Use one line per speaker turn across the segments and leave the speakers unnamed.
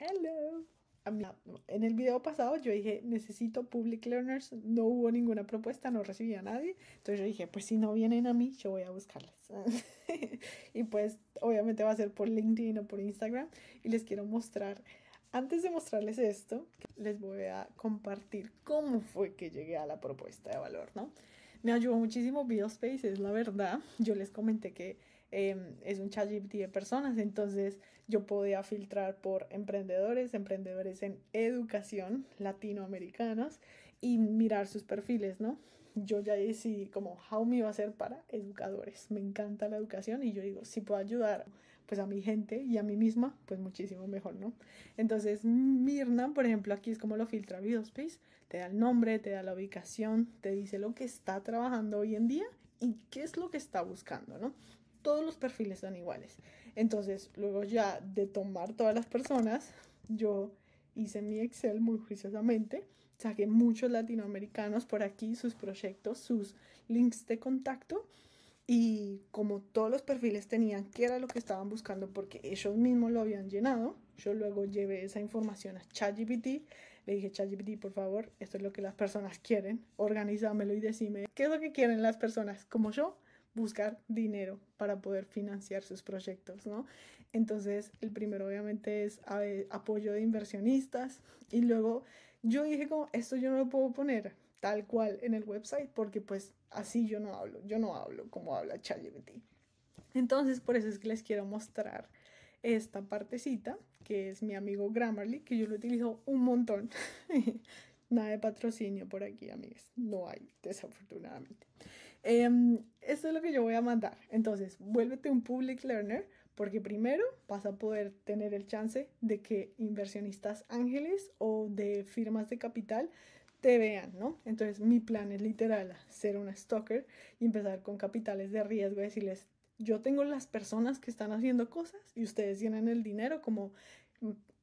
hello. En el video pasado yo dije, necesito public learners, no hubo ninguna propuesta, no recibí a nadie. Entonces yo dije, pues si no vienen a mí, yo voy a buscarles. y pues obviamente va a ser por LinkedIn o por Instagram. Y les quiero mostrar, antes de mostrarles esto, les voy a compartir cómo fue que llegué a la propuesta de valor, ¿no? Me ayudó muchísimo BioSpace, es la verdad. Yo les comenté que Em, es un chat de personas, entonces yo podía filtrar por emprendedores, emprendedores en educación latinoamericanas y mirar sus perfiles, ¿no? Yo ya decidí como how me iba a ser para educadores. Me encanta la educación y yo digo, si puedo ayudar pues a mi gente y a mí misma, pues muchísimo mejor, ¿no? Entonces, Mirna, por ejemplo, aquí es como lo filtra Videospace, te da el nombre, te da la ubicación, te dice lo que está trabajando hoy en día y qué es lo que está buscando, ¿no? todos los perfiles son iguales. Entonces, luego ya de tomar todas las personas, yo hice mi Excel muy juiciosamente, saqué muchos latinoamericanos por aquí, sus proyectos, sus links de contacto. Y como todos los perfiles tenían que era lo que estaban buscando porque ellos mismos lo habían llenado, yo luego llevé esa información a ChatGPT. Le dije, ChatGPT, por favor, esto es lo que las personas quieren. Organízamelo y decime qué es lo que quieren las personas como yo buscar dinero para poder financiar sus proyectos, ¿no? Entonces, el primero obviamente es eh, apoyo de inversionistas y luego yo dije como, esto yo no lo puedo poner tal cual en el website porque pues así yo no hablo, yo no hablo como habla ChatGPT. Entonces, por eso es que les quiero mostrar esta partecita, que es mi amigo Grammarly, que yo lo utilizo un montón. Nada de patrocinio por aquí, amigas. No hay, desafortunadamente. Em, esto es lo que yo voy a mandar. Entonces, vuélvete un public learner porque primero vas a poder tener el chance de que inversionistas ángeles o de firmas de capital te vean, ¿no? Entonces, mi plan es literal ser una stalker y empezar con capitales de riesgo y decirles, yo tengo las personas que están haciendo cosas y ustedes tienen el dinero como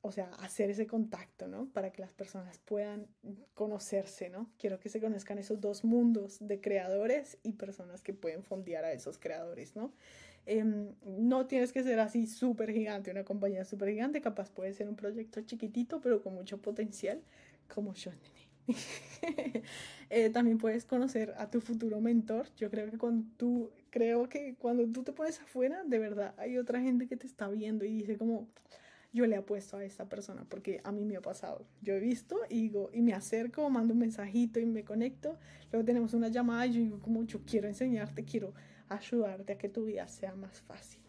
o sea, hacer ese contacto, ¿no? Para que las personas puedan conocerse, ¿no? Quiero que se conozcan esos dos mundos de creadores y personas que pueden fondear a esos creadores, ¿no? Em, no tienes que ser así súper gigante, una compañía súper gigante, capaz puede ser un proyecto chiquitito, pero con mucho potencial, como yo, eh, también puedes conocer a tu futuro mentor. Yo creo que con tú creo que cuando tú te pones afuera, de verdad hay otra gente que te está viendo y dice como, yo le apuesto a esta persona, porque a mí me ha pasado. Yo he visto y y me acerco, mando un mensajito y me conecto. Luego tenemos una llamada y yo digo, como yo quiero enseñarte, quiero ayudarte a que tu vida sea más fácil.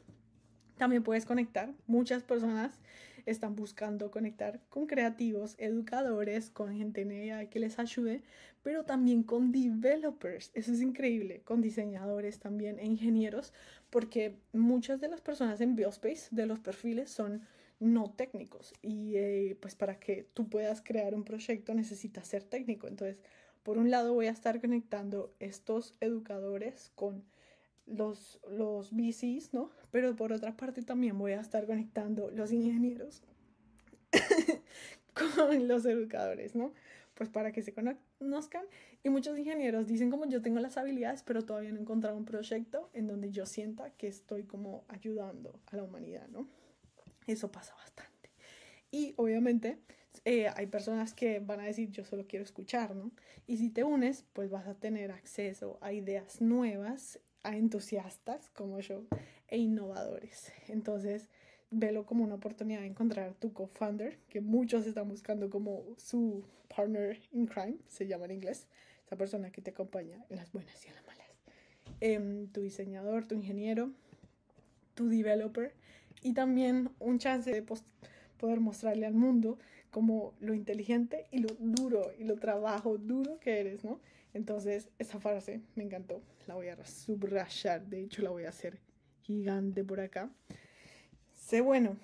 También puedes conectar. Muchas personas están buscando conectar con creativos, educadores, con gente en que les ayude, pero también con developers. Eso es increíble, con diseñadores también, e ingenieros, porque muchas de las personas en Biospace, de los perfiles, son no técnicos. Y eh, pues para que tú puedas crear un proyecto necesitas ser técnico. Entonces, por un lado voy a estar conectando estos educadores con los, los VCs, ¿no? Pero por otra parte también voy a estar conectando los ingenieros con los educadores, ¿no? Pues para que se conozcan. Y muchos ingenieros dicen como yo tengo las habilidades, pero todavía no he encontrado un proyecto en donde yo sienta que estoy como ayudando a la humanidad, ¿no? Eso pasa bastante. Y obviamente eh, hay personas que van a decir yo solo quiero escuchar, ¿no? Y si te unes, pues vas a tener acceso a ideas nuevas, a entusiastas como yo e innovadores. Entonces, velo como una oportunidad de encontrar tu co-founder, que muchos están buscando como su partner in crime, se llama en inglés, esa persona que te acompaña en las buenas y en las malas. Em, tu diseñador, tu ingeniero, tu developer, y también un chance de poder mostrarle al mundo como lo inteligente y lo duro y lo trabajo duro que eres, ¿no? Entonces, esa frase me encantó. La voy a subrayar. De hecho, la voy a hacer gigante por acá. Sé bueno.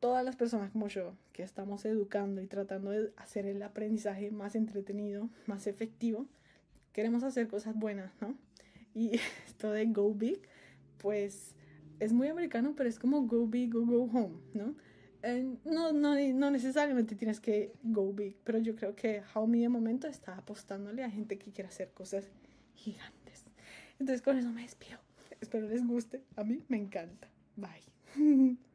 Todas las personas como yo que estamos educando y tratando de hacer el aprendizaje más entretenido, más efectivo, queremos hacer cosas buenas, ¿no? Y esto de Go Big, pues es muy americano, pero es como go big o go home, ¿no? no, no, necesariamente tienes que go big, pero yo creo que How Me de momento está apostándole a gente que quiere hacer cosas gigantes. Entonces con eso me despido. Espero les guste. A mí me encanta. Bye.